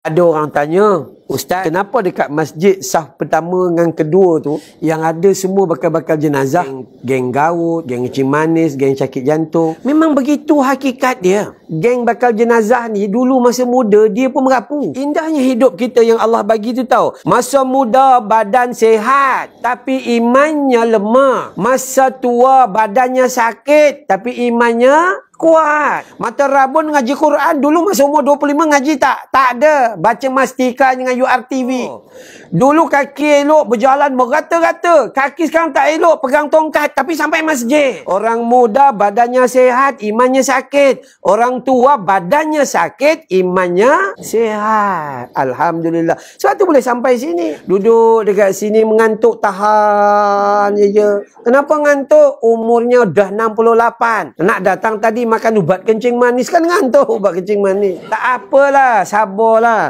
ada orang tanya, Ustaz, kenapa dekat masjid sah pertama dengan kedua tu, yang ada semua bakal-bakal jenazah? Geng, geng gaut, geng cimanis, geng sakit jantung. Memang begitu hakikat dia geng bakal jenazah ni dulu masa muda dia pun merapu. Indahnya hidup kita yang Allah bagi tu tau. Masa muda badan sehat tapi imannya lemah. Masa tua badannya sakit tapi imannya kuat. Mata Rabun ngaji Quran dulu masa umur 25 ngaji tak? Tak ada. Baca mastika dengan URTV. Oh. Dulu kaki elok berjalan merata-rata. Kaki sekarang tak elok pegang tongkat tapi sampai masjid. Orang muda badannya sehat, imannya sakit. Orang tua badannya sakit, imannya sihat. Alhamdulillah. Sebab tu boleh sampai sini. Duduk dekat sini mengantuk tahan je je. Kenapa ngantuk? Umurnya dah 68. Nak datang tadi makan ubat kencing manis kan ngantuk ubat kencing manis. Tak apalah, sabarlah.